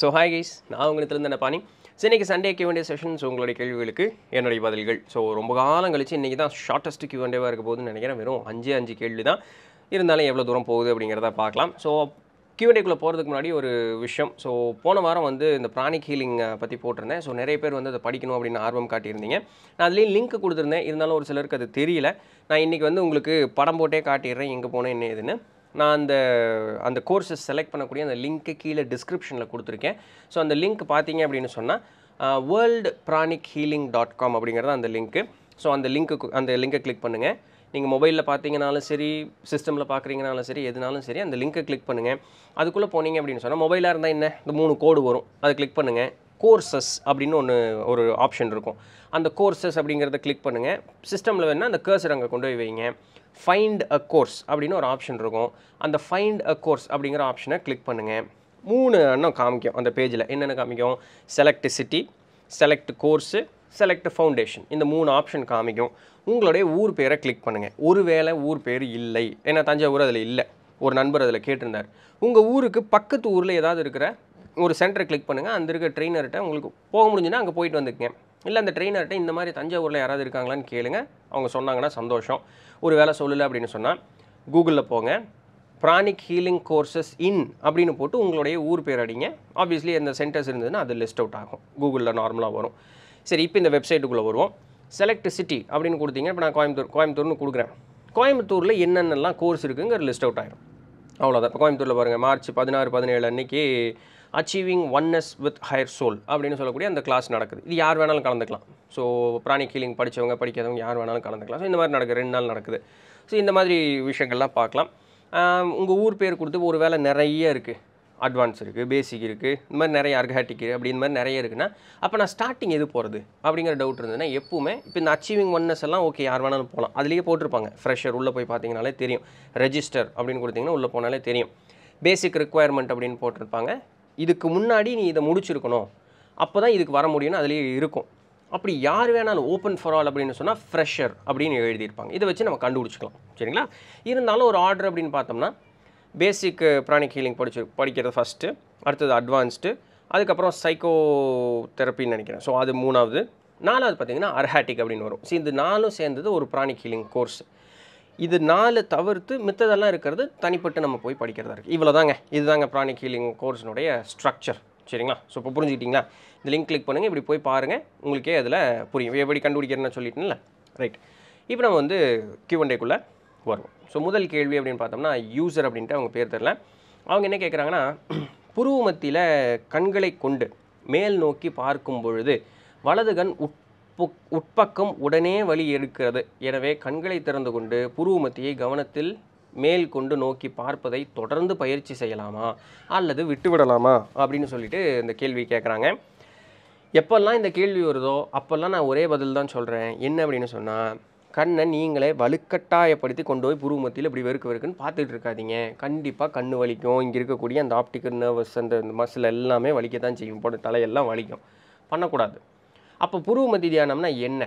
so hi guys நான் உங்களுக்கு திருந்தன பாணி ஸோ இன்றைக்கி சண்டே கியூஎன்டே செஷன்ஸ் உங்களுடைய கேள்விகளுக்கு என்னுடைய பதில்கள் ஸோ ரொம்ப காலம் கழிச்சு இன்றைக்கி தான் ஷார்ட்டஸ்ட் கியூஎன்டேவாக இருக்க போகுதுன்னு நினைக்கிறேன் வெறும் அஞ்சு அஞ்சு கேள்வி தான் இருந்தாலும் எவ்வளோ தூரம் போகுது அப்படிங்கிறத பார்க்கலாம் ஸோ கியூஎன்டேக்குள்ளே போகிறதுக்கு முன்னாடி ஒரு விஷயம் ஸோ போன வாரம் வந்து இந்த பிராணிக் ஹீலிங்கை பற்றி போட்டிருந்தேன் ஸோ நிறைய பேர் வந்து அதை படிக்கணும் அப்படின்னு ஆர்வம் காட்டியிருந்தீங்க நான் அதுலேயும் லிங்க் கொடுத்துருந்தேன் இருந்தாலும் ஒரு சிலருக்கு அது தெரியல நான் இன்றைக்கி வந்து உங்களுக்கு படம் போட்டே காட்டிடுறேன் எங்கே போனேன் என்ன ஏதுன்னு நான் அந்த அந்த கோர்ஸஸ் செலக்ட் பண்ணக்கூடிய அந்த லிங்க்கு கீழே டிஸ்கிரிப்ஷனில் கொடுத்துருக்கேன் ஸோ அந்த லிங்க் பார்த்தீங்க அப்படின்னு சொன்னால் world pranic healing dot com அப்படிங்கிறது அந்த லிங்க்கு ஸோ அந்த லிங்க்கு அந்த லிங்க்கை கிளிக் பண்ணுங்கள் நீங்கள் மொபைலில் பார்த்தீங்கனாலும் சரி சிஸ்டமில் பார்க்குறீங்கனாலும் சரி எதுனாலும் சரி அந்த லிங்க்கை கிளிக் பண்ணுங்கள் அதுக்குள்ளே போனீங்க அப்படின்னு சொன்னால் மொபைலாக இருந்தால் என்ன இந்த மூணு கோடு வரும் அதை கிளிக் பண்ணுங்கள் கோர்சஸ் அப்படின்னு ஒன்று ஒரு ஆப்ஷன் இருக்கும் அந்த கோர்சஸ் அப்படிங்கிறத கிளிக் பண்ணுங்கள் சிஸ்டமில் வேணால் அந்த கேர்சர் அங்கே கொண்டு போய் வைங்க ஃபைண்ட் அ கோர்ஸ் அப்படின்னு ஒரு ஆப்ஷன் இருக்கும் அந்த ஃபைண்ட் அ கோர்ஸ் அப்படிங்கிற ஆப்ஷனை கிளிக் பண்ணுங்கள் மூணு அண்ணம் காமிக்கும் அந்த பேஜில் என்னென்ன காமிக்கும் select city select course select foundation இந்த மூணு ஆப்ஷன் காமிக்கும் உங்களுடைய ஊர் பேரை கிளிக் பண்ணுங்கள் ஒருவேளை ஊர் பேர் இல்லை ஏன்னா தஞ்சாவூர் அதில் இல்லை ஒரு நண்பர் அதில் கேட்டிருந்தார் உங்கள் ஊருக்கு பக்கத்து ஊரில் ஏதாவது இருக்கிற ஒரு சென்டரை கிளிக் பண்ணுங்கள் அந்த இருக்கிற ட்ரெயினர்கிட்ட உங்களுக்கு போக முடிஞ்சுன்னா அங்கே போயிட்டு வந்துக்குங்க இல்லை அந்த ட்ரெயினர்கிட்ட இந்த மாதிரி தஞ்சாவூரில் யாராவது இருக்காங்களான்னு கேளுங்க அவங்க சொன்னாங்கன்னா சந்தோஷம் ஒரு வேலை சொல்லலை அப்படின்னு சொன்னால் கூகுளில் போங்க ப்ரானிக் ஹீலிங் கோர்சஸ் இன் அப்படின்னு போட்டு உங்களுடைய ஊர் பேர் அடிங்க ஆப்வியஸ்லி எந்த சென்டர்ஸ் இருந்ததுன்னா அது லிஸ்ட் அவுட் ஆகும் கூகுளில் நார்மலாக வரும் சரி இப்போ இந்த வெப்சைட்டுக்குள்ளே வருவோம் செலக்ட் சிட்டி அப்படின்னு கொடுத்தீங்க இப்போ நான் கோயம்புத்தூர் கோயம்புத்தூர்னு கொடுக்குறேன் கோயம்புத்தூரில் என்னென்னலாம் கோர்ஸ் இருக்குங்கிற லிஸ்ட் அவுட் ஆகிடும் அவ்வளோதான் இப்போ கோயம்புத்தூரில் பாருங்கள் மார்ச் பதினாறு பதினேழு அன்றைக்கி achieving oneness with higher soul அப்படின்னு சொல்லக்கூடிய அந்த கிளாஸ் நடக்குது இது யார் வேணாலும் கலந்துக்கலாம் ஸோ பிராணி ஹீலிங் படித்தவங்க படிக்காதவங்க யார் வேணாலும் கலந்துக்கலாம் ஸோ இந்த மாதிரி நடக்குது ரெண்டு நாள் நடக்குது ஸோ இந்த மாதிரி விஷயங்கள்லாம் பார்க்கலாம் உங்கள் ஊர் பேர் கொடுத்து ஒரு வேலை நிறைய இருக்குது அட்வான்ஸ் இருக்குது பேசிக் இருக்குது இந்த மாதிரி நிறைய அர்காட்டிக் அப்படி இந்த மாதிரி நிறைய இருக்குன்னா அப்போ நான் ஸ்டார்டிங் எது போகிறது அப்படிங்கிற டவுட் இருந்ததுன்னா எப்போவுமே இப்போ இந்த அச்சீவிங் ஒன்னஸ் எல்லாம் ஓகே யார் வேணாலும் போகலாம் அதுலேயே போட்டிருப்பாங்க ஃப்ரெஷர் உள்ளே போய் பார்த்தீங்கனாலே தெரியும் ரெஜிஸ்டர் அப்படின்னு கொடுத்தீங்கன்னா உள்ளே போனாலே தெரியும் பேசிக் ரிக்குவயர்மெண்ட் அப்படின்னு போட்டிருப்பாங்க இதுக்கு முன்னாடி நீ இதை முடிச்சிருக்கணும் அப்போ தான் இதுக்கு வர முடியும்னு அதுலேயே இருக்கும் அப்படி யார் வேணாலும் ஓப்பன் ஃபார் ஆல் அப்படின்னு சொன்னால் ஃப்ரெஷர் அப்படின்னு எழுதியிருப்பாங்க இதை வச்சு நம்ம கண்டுபிடிச்சிக்கலாம் சரிங்களா இருந்தாலும் ஒரு ஆர்டர் அப்படின்னு பார்த்தோம்னா பேசிக் ப்ராணிக் ஹீலிங் படிச்சு படிக்கிறது ஃபஸ்ட்டு அடுத்தது அட்வான்ஸ்டு அதுக்கப்புறம் சைக்கோ தெரப்பின்னு நினைக்கிறேன் ஸோ அது மூணாவது நாலாவது பார்த்தீங்கன்னா அர்ஹாட்டிக் அப்படின்னு வரும் ஸோ இந்த நாலும் சேர்ந்தது ஒரு ப்ராணிக் ஹீலிங் கோர்ஸ் இது நாலு தவிர்த்து மித்ததெல்லாம் இருக்கிறது தனிப்பட்டு நம்ம போய் படிக்கிறதா இருக்குது இவ்வளோ தாங்க இதுதாங்க ப்ராணிக் ஹீலிங் கோர்ஸினுடைய ஸ்ட்ரக்சர் சரிங்களா ஸோ இப்போ புரிஞ்சுக்கிட்டிங்களா இந்த லிங்க் கிளிக் பண்ணுங்கள் இப்படி போய் பாருங்கள் உங்களுக்கே அதில் புரியும் எப்படி கண்டுபிடிக்கிறேன்னு சொல்லிட்டுல ரைட் இப்போ நம்ம வந்து கியூஎன்டேக்குள்ளே வருவோம் ஸோ முதல் கேள்வி அப்படின்னு பார்த்தோம்னா யூசர் அப்படின்ட்டு அவங்க பேர் தெரில அவங்க என்ன கேட்குறாங்கன்னா புருவ மத்தியில் கண்களை கொண்டு மேல் நோக்கி பார்க்கும் பொழுது வலது கண் உட் உட்பக்கம் உடனே வழி எடுக்கிறது எனவே கண்களை திறந்து கொண்டு புருவமத்தியை கவனத்தில் மேல் கொண்டு நோக்கி பார்ப்பதை தொடர்ந்து பயிற்சி செய்யலாமா அல்லது விட்டுவிடலாமா அப்படின்னு சொல்லிட்டு இந்த கேள்வி கேட்குறாங்க எப்போல்லாம் இந்த கேள்வி வருதோ அப்போல்லாம் நான் ஒரே பதில் தான் சொல்கிறேன் என்ன அப்படின்னு சொன்னால் கண்ணை நீங்களே வலுக்கட்டாயப்படுத்தி கொண்டு போய் புருவமத்தியில் இப்படி வெறுக்க வெறுக்குன்னு பார்த்துட்டு இருக்காதீங்க கண்டிப்பாக கண் வலிக்கும் இங்கே இருக்கக்கூடிய அந்த ஆப்டிக்கல் நர்வஸ் அந்த மசில் எல்லாமே வலிக்க தான் செய்யும் போட தலையெல்லாம் வலிக்கும் பண்ணக்கூடாது அப்போ புருவ மத்தி தியானம்னா என்ன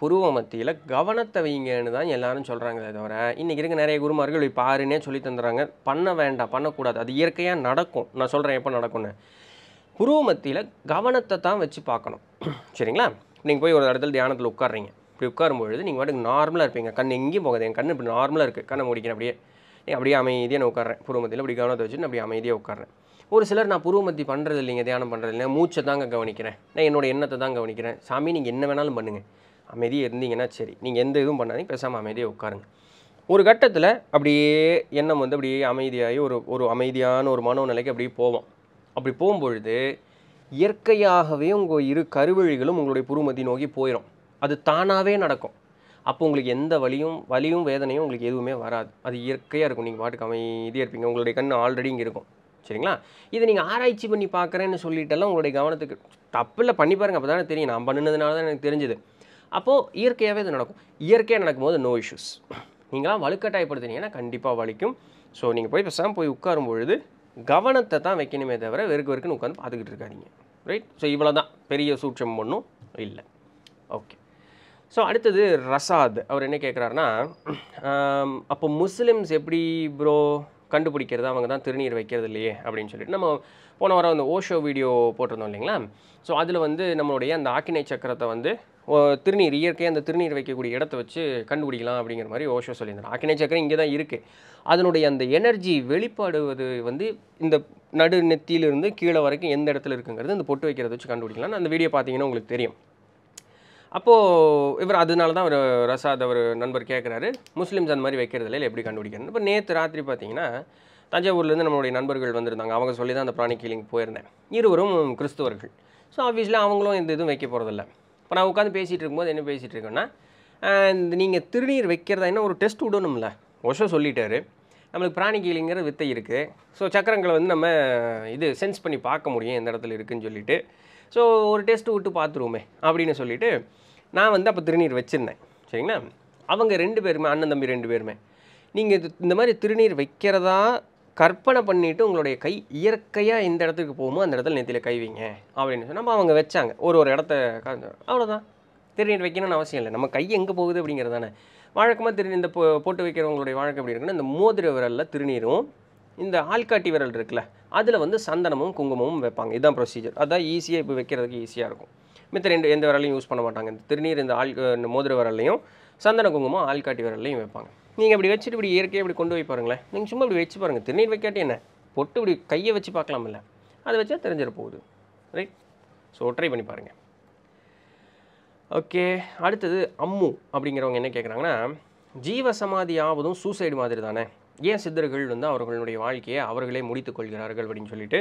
புருவ மத்தியில் கவனத்தை வைங்கன்னு தான் எல்லாரும் சொல்கிறாங்களே தவிர இன்றைக்கி இருக்க நிறைய குருமார்கள் இப்படி பாருன்னே சொல்லி தந்துடுறாங்க பண்ண வேண்டாம் பண்ணக்கூடாது அது இயற்கையாக நடக்கும் நான் சொல்கிறேன் எப்போ நடக்கும்னு புருவ மத்தியில் கவனத்தை தான் வச்சு பார்க்கணும் சரிங்களா நீங்கள் போய் ஒரு இடத்துல தியானத்தில் உட்காடுறீங்க இப்படி உட்காரும்பொழுது நீங்கள் வாட்டுக்கு நார்மலாக இருப்பீங்க கண் எங்கேயும் போகாது என் கண் இப்படி நார்மலாக இருக்குது கண்ணை முடிக்கிறேன் அப்படியே அப்படியே அமைதியாக நான் உட்காறேன் புருவ மத்தியில் அப்படி கவனத்தை வச்சுட்டு அப்படியே அமைதியாக உட்காறேன் ஒரு சிலர் நான் புருவமத்தி பண்ணுறது இல்லைங்க தியானம் பண்ணுறது இல்லைங்க மூச்சை தாங்க கவனிக்கிறேன் நான் என்னோடய எண்ணத்தை தான் கவனிக்கிறேன் சாமி நீங்கள் என்ன வேணாலும் பண்ணுங்கள் அமைதியாக இருந்தீங்கன்னா சரி நீங்கள் எந்த இதுவும் பண்ணாதீங்க பேசாமல் அமைதியாக உட்காருங்க ஒரு கட்டத்தில் அப்படியே எண்ணம் வந்து அப்படியே அமைதியாகி ஒரு ஒரு அமைதியான ஒரு மனோநிலைக்கு அப்படியே போவோம் அப்படி போகும்பொழுது இயற்கையாகவே உங்கள் இரு கருவழிகளும் உங்களுடைய புருமதி நோக்கி போயிடும் அது தானாகவே நடக்கும் அப்போ உங்களுக்கு எந்த வலியும் வலியும் வேதனையும் உங்களுக்கு எதுவுமே வராது அது இயற்கையாக இருக்கும் நீங்கள் பாட்டுக்கு அமைதியாக இருப்பீங்க உங்களுடைய கண் ஆல்ரெடி இங்கே இருக்கும் சரிங்களா இதை நீங்கள் ஆராய்ச்சி பண்ணி பார்க்குறேன்னு சொல்லிட்டெல்லாம் உங்களுடைய கவனத்துக்கு தப்பில் பண்ணி பாருங்க அப்போ தானே தெரியும் நான் பண்ணினதுனால தான் எனக்கு தெரிஞ்சுது அப்போது இயற்கையாகவே இது நடக்கும் இயற்கையாக நடக்கும்போது நோ இஷ்யூஸ் நீங்களாம் வலுக்கட்டாயப்படுத்துனீங்கன்னா கண்டிப்பாக வலிக்கும் ஸோ நீங்கள் போய் பேசாமல் போய் உட்காரும் பொழுது கவனத்தை தான் வைக்கணுமே தவிர வெறுக்கு வெறுக்குன்னு உட்காந்து பார்த்துக்கிட்டு இருக்காதிங்க ரைட் ஸோ இவ்வளோ தான் பெரிய சூட்சம் ஒன்றும் இல்லை ஓகே ஸோ அடுத்தது ரசாத் அவர் என்ன கேட்குறாருன்னா அப்போ முஸ்லிம்ஸ் எப்படி ப்ரோ கண்டுபிடிக்கிறது அவங்க தான் திருநீர் வைக்கிறது இல்லையே அப்படின்னு சொல்லிட்டு நம்ம போன வாரம் அந்த ஓஷோ வீடியோ போட்டிருந்தோம் இல்லைங்களா ஸோ அதில் வந்து நம்மளுடைய அந்த ஆக்கினை சக்கரத்தை வந்து திருநீர் இயற்கையாக அந்த திருநீர் வைக்கக்கூடிய இடத்த வச்சு கண்டுபிடிக்கலாம் அப்படிங்கிற மாதிரி ஓஷோ சொல்லியிருந்தார் ஆக்கினை சக்கரம் இங்கே தான் இருக்குது அதனுடைய அந்த எனர்ஜி வெளிப்பாடுவது வந்து இந்த நடு நெத்தியிலிருந்து கீழே வரைக்கும் எந்த இடத்துல இருக்குங்கிறது இந்த பொட்டு வைக்கிறத வச்சு கண்டுபிடிக்கலாம் அந்த வீடியோ பார்த்தீங்கன்னா உங்களுக்கு தெரியும் அப்போது இவர் அதனால தான் ஒரு ரசாத் அவர் நண்பர் கேட்குறாரு முஸ்லீம்ஸ் அந்த மாதிரி வைக்கிறது இல்லை எப்படி கண்டுபிடிக்கணும் இப்போ நேற்று ராத்திரி பார்த்தீங்கன்னா தஞ்சாவூர்லேருந்து நம்மளுடைய நண்பர்கள் வந்திருந்தாங்க அவங்க சொல்லி தான் அந்த பிராணி கீலிங் போயிருந்தேன் இருவரும் கிறிஸ்துவர்கள் ஸோ ஆப்வியஸ்லி அவங்களும் இந்த இதுவும் வைக்க போகிறதில்ல இப்போ நான் உட்காந்து பேசிகிட்டு இருக்கும்போது என்ன பேசிகிட்டு இருக்கேன்னா இந்த நீங்கள் திருநீர் வைக்கிறதா என்ன ஒரு டெஸ்ட் விடணும்ல ஒஷோ சொல்லிட்டாரு நம்மளுக்கு பிராணி கீழிங்கிற வித்தை இருக்குது ஸோ சக்கரங்களை வந்து நம்ம இது சென்ஸ் பண்ணி பார்க்க முடியும் எந்த இடத்துல இருக்குதுன்னு சொல்லிட்டு ஸோ ஒரு டெஸ்ட்டு விட்டு பார்த்துருவோமே அப்படின்னு சொல்லிவிட்டு நான் வந்து அப்போ திருநீர் வச்சுருந்தேன் சரிங்களா அவங்க ரெண்டு பேருமே அண்ணன் தம்பி ரெண்டு பேருமே நீங்கள் இந்த மாதிரி திருநீர் வைக்கிறதா கற்பனை பண்ணிவிட்டு உங்களுடைய கை இயற்கையாக இந்த இடத்துக்கு போகுமோ அந்த இடத்துல நேற்றில் கை வைங்க அப்படின்னு சொன்னால் அவங்க வச்சாங்க ஒரு ஒரு இடத்த அவ்வளோதான் திருநீர் வைக்கணும்னு அவசியம் இல்லை நம்ம கை எங்கே போகுது அப்படிங்கிறதானே வழக்கமாக திருநீர் இந்த போட்டு வைக்கிறவங்களுடைய வழக்கம் எப்படி இருக்குன்னா இந்த மோதிர விரலில் திருநீரும் இந்த ஆள்காட்டி விரல் இருக்குல்ல அதில் வந்து சந்தனமும் குங்குமமும் வைப்பாங்க இதுதான் ப்ரொசீஜர் அதான் ஈஸியாக இப்போ வைக்கிறதுக்கு ஈஸியாக இருக்கும் மித்த ரெண்டு எந்த விரலையும் யூஸ் பண்ண மாட்டாங்க இந்த திருநீர் இந்த ஆள் மோதிர விரல்லையும் சந்தன குங்குமம் ஆள்காட்டி விரல்லையும் வைப்பாங்க நீங்கள் இப்படி வச்சுட்டு இப்படி இயற்கையாக இப்படி கொண்டு போய் பாருங்களேன் நீங்கள் சும்மா இப்படி வச்சு பாருங்கள் திருநீர் வைக்காட்டி என்ன பொட்டு இப்படி கையை வச்சு இல்லை அதை வச்சா தெரிஞ்சிட போகுது ரைட் ஸோ ட்ரை பண்ணி பாருங்கள் ஓகே அடுத்தது அம்மு அப்படிங்கிறவங்க என்ன கேட்குறாங்கன்னா ஜீவசமாதி ஆவதும் சூசைடு மாதிரி தானே ஏன் சித்தர்கள் வந்து அவர்களுடைய வாழ்க்கையை அவர்களே முடித்து கொள்கிறார்கள் அப்படின்னு சொல்லிட்டு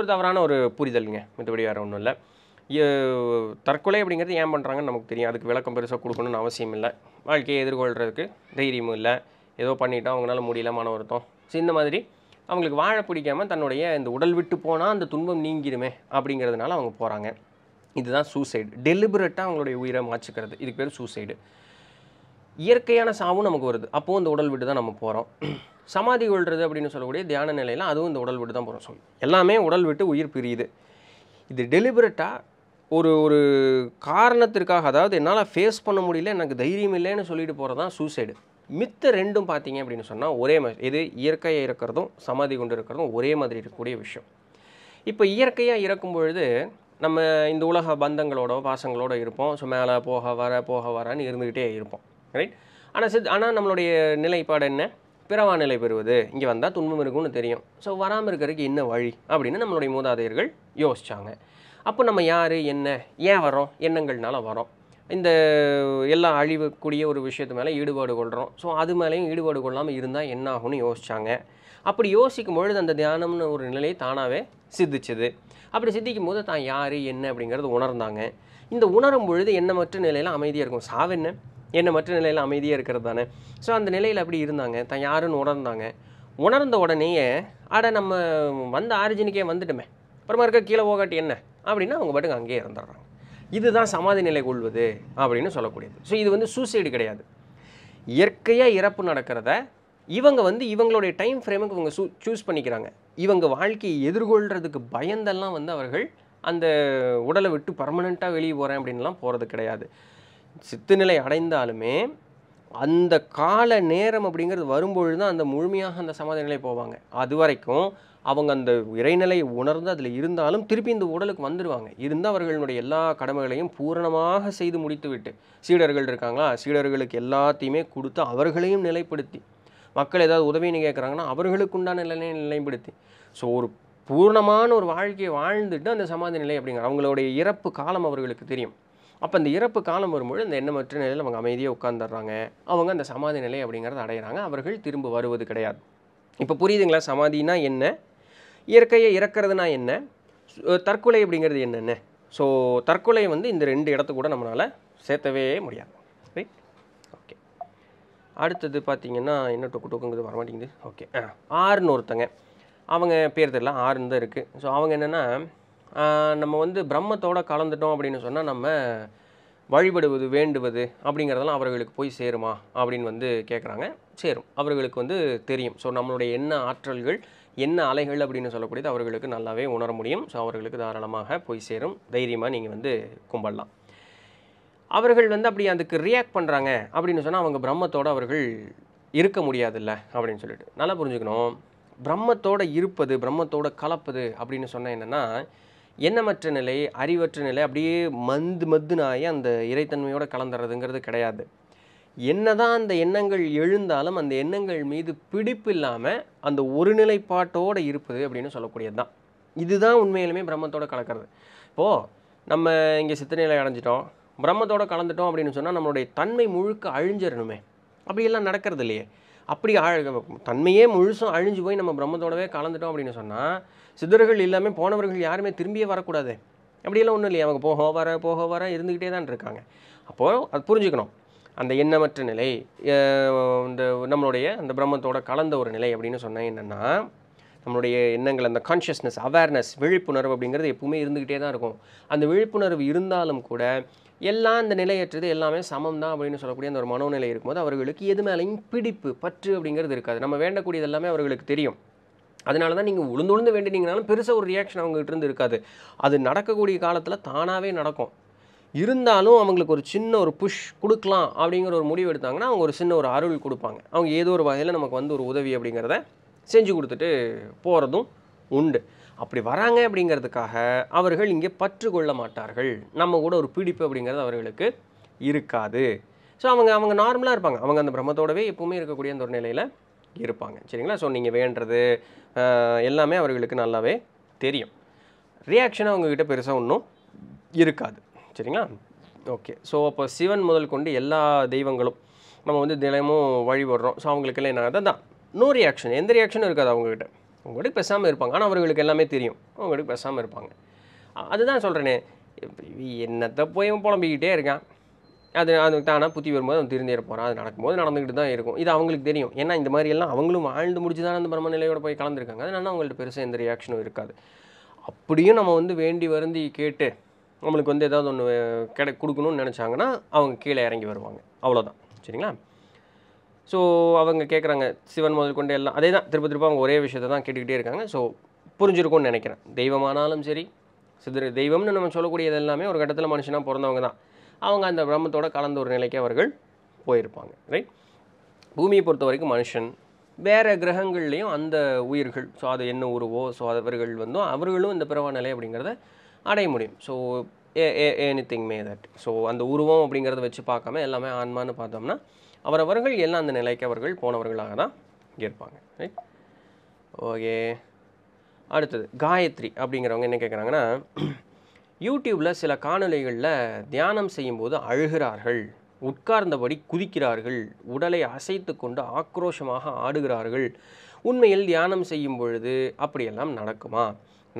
ஒரு தவறான ஒரு புரிதலுங்க மற்றபடி வேறு ஒன்றும் இல்லை தற்கொலை அப்படிங்கிறது ஏன் பண்ணுறாங்கன்னு நமக்கு தெரியும் அதுக்கு விளக்கம் பெருசாக கொடுக்கணும்னு அவசியம் இல்லை வாழ்க்கையை எதிர்கொள்கிறதுக்கு தைரியமும் இல்லை ஏதோ பண்ணிட்டோம் அவங்களால முடியல மன வருத்தம் ஸோ இந்த மாதிரி அவங்களுக்கு வாழ பிடிக்காமல் தன்னுடைய இந்த உடல் விட்டு போனால் அந்த துன்பம் நீங்கிடுமே அப்படிங்கிறதுனால அவங்க போகிறாங்க இதுதான் சூசைடு டெலிபரேட்டாக அவங்களுடைய உயிரை மாச்சுக்கிறது இதுக்கு பேர் சூசைடு இயற்கையான சாவும் நமக்கு வருது அப்போவும் இந்த உடல் விட்டு தான் நம்ம போகிறோம் சமாதி கொள்வது அப்படின்னு சொல்லக்கூடிய தியான நிலையில் அதுவும் இந்த உடல் விட்டு தான் போகிறோம் சொல்லி எல்லாமே உடல் விட்டு உயிர் பிரியுது இது டெலிபரேட்டாக ஒரு ஒரு காரணத்திற்காக அதாவது என்னால் ஃபேஸ் பண்ண முடியல எனக்கு தைரியம் இல்லைன்னு சொல்லிட்டு போகிறது தான் சூசைடு மித்த ரெண்டும் பார்த்தீங்க அப்படின்னு சொன்னால் ஒரே மாதிரி இது இயற்கையாக இருக்கிறதும் சமாதி கொண்டு இருக்கிறதும் ஒரே மாதிரி இருக்கக்கூடிய விஷயம் இப்போ இயற்கையாக இறக்கும் பொழுது நம்ம இந்த உலக பந்தங்களோட பாசங்களோடு இருப்போம் ஸோ மேலே போக வர போக வரன்னு இருந்துக்கிட்டே இருப்போம் ரைட் ஆனால் சித் ஆனால் நம்மளுடைய நிலைப்பாடு என்ன பிறவா நிலை பெறுவது இங்கே வந்தால் துன்பம் இருக்கும்னு தெரியும் ஸோ வராமல் இருக்கிறதுக்கு என்ன வழி அப்படின்னு நம்மளுடைய மூதாதையர்கள் யோசித்தாங்க அப்போ நம்ம யார் என்ன ஏன் வரோம் எண்ணங்கள்னால வரோம் இந்த எல்லா அழிவுக்கூடிய ஒரு விஷயத்து மேலே ஈடுபாடு கொள்கிறோம் ஸோ அது மேலேயும் ஈடுபாடு கொள்ளாமல் இருந்தால் என்ன ஆகும்னு யோசித்தாங்க அப்படி யோசிக்கும் பொழுது அந்த தியானம்னு ஒரு நிலையை தானாகவே சித்திச்சுது அப்படி சித்திக்கும் போது தான் யார் என்ன அப்படிங்கிறது உணர்ந்தாங்க இந்த உணரும் பொழுது எண்ணமற்ற நிலையில் அமைதியாக இருக்கும் சாவென்ன என்ன மற்ற நிலையில் அமைதியாக இருக்கிறது தானே ஸோ அந்த நிலையில் அப்படி இருந்தாங்க தான் யாருன்னு உணர்ந்தாங்க உணர்ந்த உடனேயே அட நம்ம வந்த ஆரிஜினுக்கே வந்துட்டுமே அப்புறமா இருக்க கீழே போகாட்டி என்ன அப்படின்னா அவங்க பாட்டுக்கு அங்கேயே இறந்துடுறாங்க இதுதான் சமாதி நிலை கொள்வது அப்படின்னு சொல்லக்கூடியது ஸோ இது வந்து சூசைடு கிடையாது இயற்கையாக இறப்பு நடக்கிறத இவங்க வந்து இவங்களுடைய டைம் ஃப்ரேமுக்கு இவங்க சூ சூஸ் பண்ணிக்கிறாங்க இவங்க வாழ்க்கையை எதிர்கொள்கிறதுக்கு பயந்தெல்லாம் வந்து அவர்கள் அந்த உடலை விட்டு பர்மனெண்ட்டாக வெளியே போகிறேன் அப்படின்லாம் போகிறது கிடையாது சித்துநிலை அடைந்தாலுமே அந்த கால நேரம் அப்படிங்கிறது வரும்பொழுது தான் அந்த முழுமையாக அந்த சமாதி நிலை போவாங்க அது வரைக்கும் அவங்க அந்த இறைநிலை உணர்ந்து அதில் இருந்தாலும் திருப்பி இந்த உடலுக்கு வந்துடுவாங்க இருந்து அவர்களுடைய எல்லா கடமைகளையும் பூரணமாக செய்து முடித்துவிட்டு சீடர்கள் இருக்காங்களா சீடர்களுக்கு எல்லாத்தையுமே கொடுத்து அவர்களையும் நிலைப்படுத்தி மக்கள் ஏதாவது உதவின்னு கேட்குறாங்கன்னா அவர்களுக்கு உண்டான நிலையை நிலைப்படுத்தி ஸோ ஒரு பூர்ணமான ஒரு வாழ்க்கையை வாழ்ந்துட்டு அந்த சமாதி நிலை அப்படிங்கிற அவங்களுடைய இறப்பு காலம் அவர்களுக்கு தெரியும் அப்போ அந்த இறப்பு காலம் வரும்பொழுது அந்த எண்ணமற்ற நிலையில் அவங்க அமைதியாக உட்காந்துடுறாங்க அவங்க அந்த சமாதி நிலை அப்படிங்கிறத அடையிறாங்க அவர்கள் திரும்ப வருவது கிடையாது இப்போ புரியுதுங்களா சமாதினா என்ன இயற்கையை இறக்கிறதுனா என்ன தற்கொலை அப்படிங்கிறது என்னென்ன ஸோ தற்கொலை வந்து இந்த ரெண்டு இடத்து கூட நம்மளால் சேர்த்தவே முடியாது ரைட் ஓகே அடுத்தது பார்த்தீங்கன்னா என்ன டொக்கு டொக்குங்கிறது வரமாட்டேங்குது ஓகே ஆறுன்னு ஒருத்தங்க அவங்க பேர் தெரியல ஆறுன்னு தான் இருக்குது ஸோ அவங்க என்னென்னா நம்ம வந்து பிரம்மத்தோடு கலந்துட்டோம் அப்படின்னு சொன்னால் நம்ம வழிபடுவது வேண்டுவது அப்படிங்கிறதெல்லாம் அவர்களுக்கு போய் சேருமா அப்படின்னு வந்து கேட்குறாங்க சேரும் அவர்களுக்கு வந்து தெரியும் ஸோ நம்மளுடைய என்ன ஆற்றல்கள் என்ன அலைகள் அப்படின்னு சொல்லக்கூடியது அவர்களுக்கு நல்லாவே உணர முடியும் ஸோ அவர்களுக்கு தாராளமாக போய் சேரும் தைரியமாக நீங்கள் வந்து கும்பிடலாம் அவர்கள் வந்து அப்படி அதுக்கு ரியாக்ட் பண்ணுறாங்க அப்படின்னு சொன்னால் அவங்க பிரம்மத்தோடு அவர்கள் இருக்க முடியாதுல்ல அப்படின்னு சொல்லிட்டு நல்லா புரிஞ்சுக்கணும் பிரம்மத்தோடு இருப்பது பிரம்மத்தோடு கலப்பது அப்படின்னு சொன்னால் என்னென்னா எண்ணமற்ற நிலை அறிவற்ற நிலை அப்படியே மந்து மந்து ஆகி அந்த இறைத்தன்மையோடு கலந்துறதுங்கிறது கிடையாது என்ன தான் அந்த எண்ணங்கள் எழுந்தாலும் அந்த எண்ணங்கள் மீது பிடிப்பு இல்லாமல் அந்த ஒரு நிலைப்பாட்டோடு இருப்பது அப்படின்னு சொல்லக்கூடியது தான் இதுதான் உண்மையிலுமே பிரம்மத்தோடு கலக்கிறது இப்போது நம்ம இங்கே சித்தநிலை அடைஞ்சிட்டோம் பிரம்மத்தோடு கலந்துட்டோம் அப்படின்னு சொன்னால் நம்மளுடைய தன்மை முழுக்க அழிஞ்சிடணுமே அப்படியெல்லாம் நடக்கிறது இல்லையே அப்படி தன்மையே முழுசும் அழிஞ்சு போய் நம்ம பிரம்மத்தோடவே கலந்துட்டோம் அப்படின்னு சொன்னால் சித்தர்கள் இல்லாமல் போனவர்கள் யாருமே திரும்பியே வரக்கூடாது அப்படியெல்லாம் ஒன்றும் இல்லையா அவங்க போக வர போக வர இருந்துக்கிட்டே தான் இருக்காங்க அப்போது அது புரிஞ்சுக்கணும் அந்த எண்ணமற்ற நிலை இந்த நம்மளுடைய அந்த பிரம்மத்தோட கலந்த ஒரு நிலை அப்படின்னு சொன்னால் என்னென்னா நம்மளுடைய எண்ணங்கள் அந்த கான்ஷியஸ்னஸ் அவேர்னஸ் விழிப்புணர்வு அப்படிங்கிறது எப்பவுமே இருந்துக்கிட்டே தான் இருக்கும் அந்த விழிப்புணர்வு இருந்தாலும் கூட எல்லாம் இந்த நிலையற்றது எல்லாமே சமம் தான் அப்படின்னு சொல்லக்கூடிய அந்த ஒரு மனோநிலை இருக்கும்போது அவர்களுக்கு எது மேலேயும் பிடிப்பு பற்று அப்படிங்கிறது இருக்காது நம்ம வேண்டக்கூடியது எல்லாமே அவர்களுக்கு தெரியும் அதனால தான் நீங்கள் உளுந்து உளுந்து வேண்டினீங்கனாலும் பெருசாக ஒரு ரியாக்ஷன் அவங்ககிட்ட இருந்து இருக்காது அது நடக்கக்கூடிய காலத்தில் தானாகவே நடக்கும் இருந்தாலும் அவங்களுக்கு ஒரு சின்ன ஒரு புஷ் கொடுக்கலாம் அப்படிங்கிற ஒரு முடிவு எடுத்தாங்கன்னா அவங்க ஒரு சின்ன ஒரு அருள் கொடுப்பாங்க அவங்க ஏதோ ஒரு வகையில் நமக்கு வந்து ஒரு உதவி அப்படிங்கிறத செஞ்சு கொடுத்துட்டு போகிறதும் உண்டு அப்படி வராங்க அப்படிங்கிறதுக்காக அவர்கள் இங்கே பற்று கொள்ள மாட்டார்கள் நம்ம கூட ஒரு பிடிப்பு அப்படிங்கிறது அவர்களுக்கு இருக்காது ஸோ அவங்க அவங்க நார்மலாக இருப்பாங்க அவங்க அந்த பிரம்மத்தோடவே எப்பவுமே இருக்கக்கூடிய அந்த ஒரு நிலையில் இருப்பாங்க சரிங்களா ஸோ நீங்கள் வேண்டது எல்லாமே அவர்களுக்கு நல்லாவே தெரியும் ரியாக்ஷன் அவங்கக்கிட்ட பெருசாக ஒன்றும் இருக்காது சரிங்களா ஓகே ஸோ அப்போ சிவன் முதல் கொண்டு எல்லா தெய்வங்களும் நம்ம வந்து தினமும் வழிபடுறோம் ஸோ அவங்களுக்கெல்லாம் என்ன தான் நோ ரியாக்ஷன் எந்த ரியாக்ஷனும் இருக்காது அவங்கக்கிட்ட உங்கள்கிட்ட பேசாமல் இருப்பாங்க ஆனால் அவர்களுக்கு எல்லாமே தெரியும் அவங்களுக்கு பேசாமல் இருப்பாங்க அதுதான் சொல்கிறேனே என்னத்தை போய் புலம்பிக்கிட்டே இருக்கான் அது அது தானே புத்தி வரும்போது அவன் திருந்தே போகிறான் அது நடக்கும்போது நடந்துக்கிட்டு தான் இருக்கும் இது அவங்களுக்கு தெரியும் ஏன்னா இந்த மாதிரி எல்லாம் அவங்களும் வாழ்ந்து முடிச்சு தானே அந்த பிரம்ம போய் கலந்துருக்காங்க அதனால அவங்கள்ட்ட பெருசாக எந்த ரியாக்ஷனும் இருக்காது அப்படியும் நம்ம வந்து வேண்டி வருந்தி கேட்டு நம்மளுக்கு வந்து ஏதாவது ஒன்று கிடை கொடுக்கணும்னு நினச்சாங்கன்னா அவங்க கீழே இறங்கி வருவாங்க அவ்வளோதான் சரிங்களா ஸோ அவங்க கேட்குறாங்க சிவன் முதல் கொண்டு எல்லாம் அதே தான் திருப்ப திருப்ப அவங்க ஒரே விஷயத்தை தான் கேட்டுக்கிட்டே இருக்காங்க ஸோ புரிஞ்சிருக்கும்னு நினைக்கிறேன் தெய்வமானாலும் சரி சிதற தெய்வம்னு நம்ம சொல்லக்கூடியது எல்லாமே ஒரு கட்டத்தில் மனுஷனாக பிறந்தவங்க தான் அவங்க அந்த பிரம்மத்தோட கலந்த ஒரு நிலைக்கு அவர்கள் போயிருப்பாங்க ரைட் பூமியை பொறுத்த வரைக்கும் மனுஷன் வேறு கிரகங்கள்லேயும் அந்த உயிர்கள் ஸோ அது என்ன உருவோ ஸோ அவர்கள் வந்தோ அவர்களும் இந்த பிறவா நிலை அப்படிங்கிறத அடைய முடியும் so a a anything may that so அந்த உருவம் அப்படிங்கிறத வச்சு பார்க்காம எல்லாமே ஆன்மான்னு பார்த்தோம்னா அவரவர்கள் எல்லாம் அந்த நிலைக்கு அவர்கள் போனவர்களாக தான் இருப்பாங்க ரைட் ஓகே அடுத்தது காயத்ரி அப்படிங்கிறவங்க என்ன கேட்குறாங்கன்னா யூடியூப்பில் சில காணொலிகளில் தியானம் செய்யும்போது அழுகிறார்கள் உட்கார்ந்தபடி குதிக்கிறார்கள் உடலை அசைத்து கொண்டு ஆக்ரோஷமாக ஆடுகிறார்கள் உண்மையில் தியானம் செய்யும் பொழுது அப்படியெல்லாம் நடக்குமா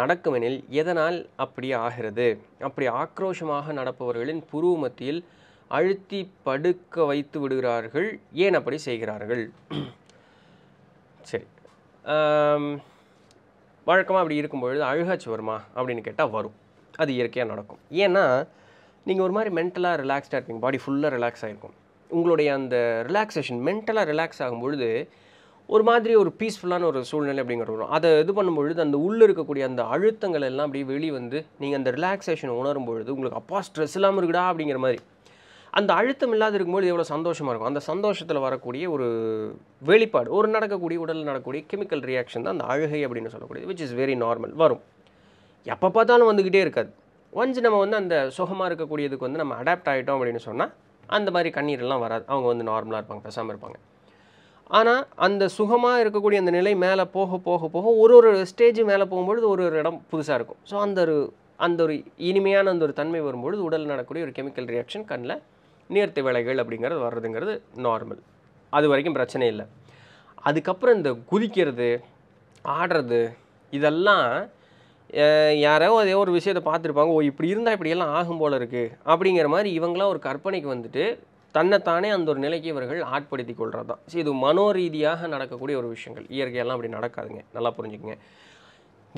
நடக்குமெனில் எதனால் அப்படி ஆகிறது அப்படி ஆக்ரோஷமாக நடப்பவர்களின் புருவ மத்தியில் அழுத்தி படுக்க வைத்து விடுகிறார்கள் ஏன் அப்படி செய்கிறார்கள் சரி வழக்கமாக அப்படி இருக்கும்பொழுது அழுகாச்சு வருமா அப்படின்னு கேட்டால் வரும் அது இயற்கையாக நடக்கும் ஏன்னா நீங்கள் ஒரு மாதிரி மென்டலாக ரிலாக்ஸ்டாக இருப்பீங்க பாடி ஃபுல்லாக ரிலாக்ஸ் ஆகிருக்கும் உங்களுடைய அந்த ரிலாக்ஸேஷன் மென்டலாக ரிலாக்ஸ் ஆகும்பொழுது ஒரு மாதிரி ஒரு பீஸ்ஃபுல்லான ஒரு சூழ்நிலை அப்படிங்கிற வரும் அதை இது பண்ணும்பொழுது அந்த உள்ளே இருக்கக்கூடிய அந்த அழுத்தங்கள் எல்லாம் அப்படியே வெளியே வந்து நீங்கள் அந்த ரிலாக்ஸேஷன் உணரும் பொழுது உங்களுக்கு அப்பா ஸ்ட்ரெஸ் இல்லாமல் இருக்குடா அப்படிங்கிற மாதிரி அந்த அழுத்தம் இல்லாத இருக்கும்போது எவ்வளோ சந்தோஷமாக இருக்கும் அந்த சந்தோஷத்தில் வரக்கூடிய ஒரு வெளிப்பாடு ஒரு நடக்கக்கூடிய உடலில் நடக்கக்கூடிய கெமிக்கல் ரியாக்ஷன் தான் அந்த அழுகை அப்படின்னு சொல்லக்கூடியது விச் இஸ் வெரி நார்மல் வரும் எப்போ பார்த்தாலும் வந்துக்கிட்டே இருக்காது ஒன்ஸ் நம்ம வந்து அந்த சுகமாக இருக்கக்கூடியதுக்கு வந்து நம்ம அடாப்ட் ஆகிட்டோம் அப்படின்னு சொன்னால் அந்த மாதிரி கண்ணீரெல்லாம் வராது அவங்க வந்து நார்மலாக இருப்பாங்க பேசாமல் இருப்பாங்க ஆனால் அந்த சுகமாக இருக்கக்கூடிய அந்த நிலை மேலே போக போக போக ஒரு ஒரு ஸ்டேஜ் மேலே போகும்பொழுது ஒரு ஒரு இடம் புதுசாக இருக்கும் ஸோ அந்த ஒரு அந்த ஒரு இனிமையான அந்த ஒரு தன்மை வரும்பொழுது உடல் நடக்கூடிய ஒரு கெமிக்கல் ரியாக்ஷன் கண்ணில் நேர்த்தி வேலைகள் அப்படிங்கிறது வர்றதுங்கிறது நார்மல் அது வரைக்கும் பிரச்சனை இல்லை அதுக்கப்புறம் இந்த குதிக்கிறது ஆடுறது இதெல்லாம் யாரோ அதே ஒரு விஷயத்தை பார்த்துருப்பாங்க ஓ இப்படி இருந்தால் இப்படியெல்லாம் ஆகும் போல் இருக்குது அப்படிங்கிற மாதிரி இவங்களாம் ஒரு கற்பனைக்கு வந்துட்டு தன்னைத்தானே அந்த ஒரு நிலைக்கு இவர்கள் ஆட்படுத்தி கொள்கிறது தான் ஸோ இது மனோரீதியாக நடக்கக்கூடிய ஒரு விஷயங்கள் இயற்கையெல்லாம் அப்படி நடக்காதுங்க நல்லா புரிஞ்சுக்கங்க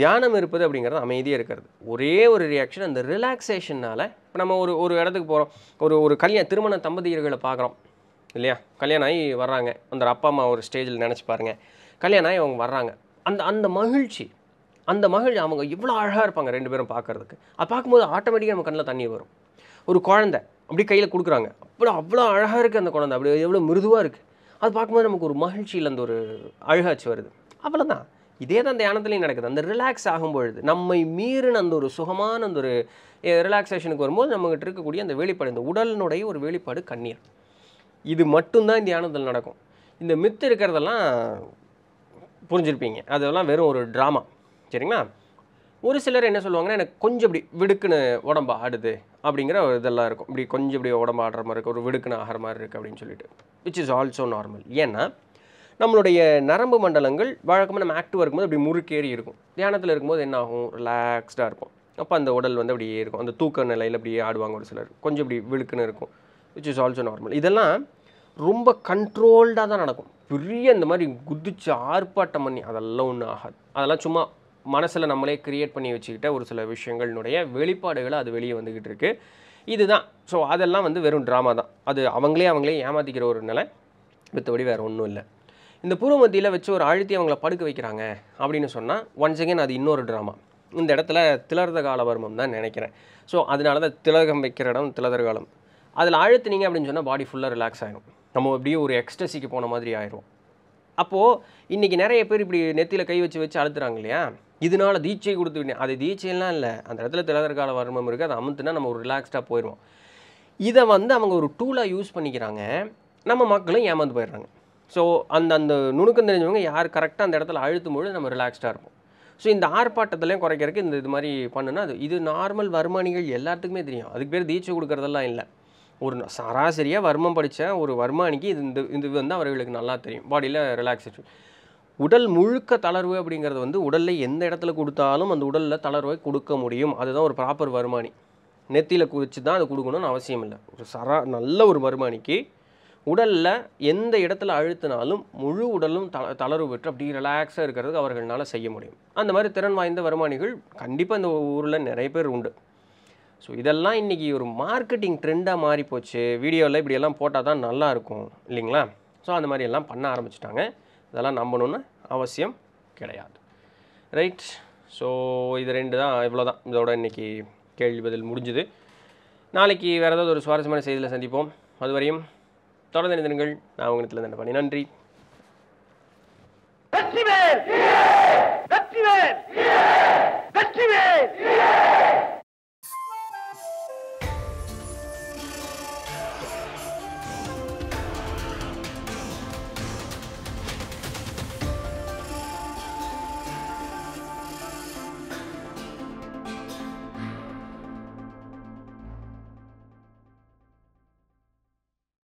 தியானம் இருப்பது அப்படிங்கிறது அமைதியாக இருக்கிறது ஒரே ஒரு ரியாக்ஷன் அந்த ரிலாக்ஸேஷனால் இப்போ நம்ம ஒரு ஒரு இடத்துக்கு போகிறோம் ஒரு ஒரு கல்யாண திருமண தம்பதியர்களை பார்க்குறோம் இல்லையா கல்யாணம் ஆகி வர்றாங்க அந்த அப்பா அம்மா ஒரு ஸ்டேஜில் நினச்சி பாருங்கள் கல்யாணம் ஆகி அவங்க வர்றாங்க அந்த அந்த மகிழ்ச்சி அந்த மகிழ்ச்சி அவங்க இவ்வளோ அழகாக இருப்பாங்க ரெண்டு பேரும் பார்க்குறதுக்கு அது பார்க்கும்போது ஆட்டோமேட்டிக்காக நம்ம கண்ணில் தண்ணி வரும் ஒரு குழந்தை அப்படி கையில் கொடுக்குறாங்க அவ்வளோ அவ்வளோ அழகாக இருக்குது அந்த குழந்தை அப்படி எவ்வளோ மிருதுவாக இருக்குது அது பார்க்கும்போது நமக்கு ஒரு மகிழ்ச்சியில் அந்த ஒரு அழகாச்சு வருது அவ்வளோதான் இதே தான் தியானத்துலேயும் நடக்குது அந்த ரிலாக்ஸ் ஆகும்பொழுது நம்மை மீறின அந்த ஒரு சுகமான அந்த ஒரு ரிலாக்ஸேஷனுக்கு வரும்போது நம்மகிட்ட இருக்கக்கூடிய அந்த வெளிப்பாடு இந்த உடலினுடைய ஒரு வெளிப்பாடு கண்ணீர் இது மட்டும்தான் இந்த தியானத்தில் நடக்கும் இந்த மித்து இருக்கிறதெல்லாம் புரிஞ்சிருப்பீங்க அதெல்லாம் வெறும் ஒரு ட்ராமா சரிங்களா ஒரு சிலர் என்ன சொல்லுவாங்கன்னா எனக்கு கொஞ்சம் இப்படி விடுக்குன்னு உடம்பு ஆடுது அப்படிங்கிற ஒரு இதெல்லாம் இருக்கும் இப்படி கொஞ்சம் இப்படி உடம்பு ஆடுற மாதிரி இருக்குது ஒரு விடுக்குன்னு ஆகிற மாதிரி இருக்குது அப்படின்னு சொல்லிட்டு விச் இஸ் ஆல்சோ நார்மல் ஏன்னா நம்மளுடைய நரம்பு மண்டலங்கள் வழக்கமாக நம்ம ஆக்டிவாக இருக்கும்போது அப்படி முறுக்கேறி இருக்கும் தியானத்தில் இருக்கும்போது என்ன ஆகும் ரிலாக்ஸ்டாக இருக்கும் அப்போ அந்த உடல் வந்து அப்படியே இருக்கும் அந்த தூக்க நிலையில் அப்படியே ஆடுவாங்க ஒரு சிலர் கொஞ்சம் இப்படி விழுக்குன்னு இருக்கும் விச் இஸ் ஆல்சோ நார்மல் இதெல்லாம் ரொம்ப கண்ட்ரோல்டாக தான் நடக்கும் பெரிய இந்த மாதிரி குதிச்சு ஆர்ப்பாட்டம் பண்ணி அதெல்லாம் ஒன்றும் ஆகாது அதெல்லாம் சும்மா மனசில் நம்மளே க்ரியேட் பண்ணி வச்சுக்கிட்ட ஒரு சில விஷயங்களினுடைய வெளிப்பாடுகளை அது வெளியே வந்துக்கிட்டு இருக்குது இதுதான் ஸோ அதெல்லாம் வந்து வெறும் ட்ராமா தான் அது அவங்களே அவங்களே ஏமாற்றிக்கிற ஒரு நிலை மற்றபடி வேறு ஒன்றும் இல்லை இந்த பூர்வ மத்தியில் வச்சு ஒரு அழுத்தி அவங்கள படுக்க வைக்கிறாங்க அப்படின்னு சொன்னால் ஒன்ஸ் அகேன் அது இன்னொரு ட்ராமா இந்த இடத்துல திலர்த காலவர்மம் தான் நினைக்கிறேன் ஸோ அதனால தான் திலகம் வைக்கிற இடம் திலதர் காலம் அதில் அழுத்துனீங்க அப்படின்னு சொன்னால் பாடி ஃபுல்லாக ரிலாக்ஸ் ஆகிடும் நம்ம அப்படியே ஒரு எக்ஸ்டசிக்கு போன மாதிரி ஆயிடும் அப்போது இன்றைக்கி நிறைய பேர் இப்படி நெத்தியில் கை வச்சு வச்சு அழுத்துறாங்க இல்லையா இதனால் தீட்சை கொடுத்து அது தீட்சையெல்லாம் இல்லை அந்த இடத்துல திலதர் கால வர்மம் இருக்குது அதை அமுத்துனா நம்ம ஒரு ரிலாக்ஸ்டாக போயிடுவோம் இதை வந்து அவங்க ஒரு டூலாக யூஸ் பண்ணிக்கிறாங்க நம்ம மக்களும் ஏமாந்து போயிடுறாங்க ஸோ அந்த அந்த நுணுக்கம் தெரிஞ்சவங்க யார் கரெக்டாக அந்த இடத்துல அழுத்தும்போது நம்ம ரிலாக்ஸ்டாக இருப்போம் ஸோ இந்த ஆர்ப்பாட்டத்திலையும் குறைக்கிறதுக்கு இந்த இது மாதிரி பண்ணுன்னா அது இது நார்மல் வருமானிகள் எல்லாத்துக்குமே தெரியும் அதுக்கு பேர் தீட்சை கொடுக்குறதெல்லாம் இல்லை ஒரு சராசரியாக வர்மம் படித்த ஒரு வருமானிக்கு இது இந்த இது வந்து அவர்களுக்கு நல்லா தெரியும் பாடியில் ரிலாக்ஸேஷன் உடல் முழுக்க தளர்வு அப்படிங்கிறது வந்து உடலில் எந்த இடத்துல கொடுத்தாலும் அந்த உடலில் தளர்வை கொடுக்க முடியும் அதுதான் ஒரு ப்ராப்பர் வருமானி நெத்தியில் குறித்து தான் அது கொடுக்கணும்னு அவசியம் இல்லை ஒரு சரா நல்ல ஒரு வருமானிக்கு உடலில் எந்த இடத்துல அழுத்தினாலும் முழு உடலும் த தளர்வு பெற்று அப்படி ரிலாக்ஸாக இருக்கிறதுக்கு அவர்களால் செய்ய முடியும் அந்த மாதிரி திறன் வாய்ந்த வருமானிகள் கண்டிப்பாக இந்த ஊரில் நிறைய பேர் உண்டு ஸோ இதெல்லாம் இன்றைக்கி ஒரு மார்க்கெட்டிங் ட்ரெண்டாக மாறி போச்சு வீடியோவில் இப்படியெல்லாம் போட்டால் தான் நல்லாயிருக்கும் இல்லைங்களா ஸோ அந்த மாதிரி எல்லாம் பண்ண ஆரம்பிச்சிட்டாங்க இதெல்லாம் நம்பணும்னு அவசியம் கிடையாது ரைட் ஸோ இது ரெண்டு தான் இவ்வளோ தான் இதோட இன்றைக்கி கேள்வி பதில் முடிஞ்சுது நாளைக்கு வேறு ஏதாவது ஒரு சுவாரஸ்யமான செய்தியில் சந்திப்போம் அதுவரையும் தொடர்ந்து இணைந்திருங்கள் நான் உங்களிடத்தில் தண்டபாணி நன்றி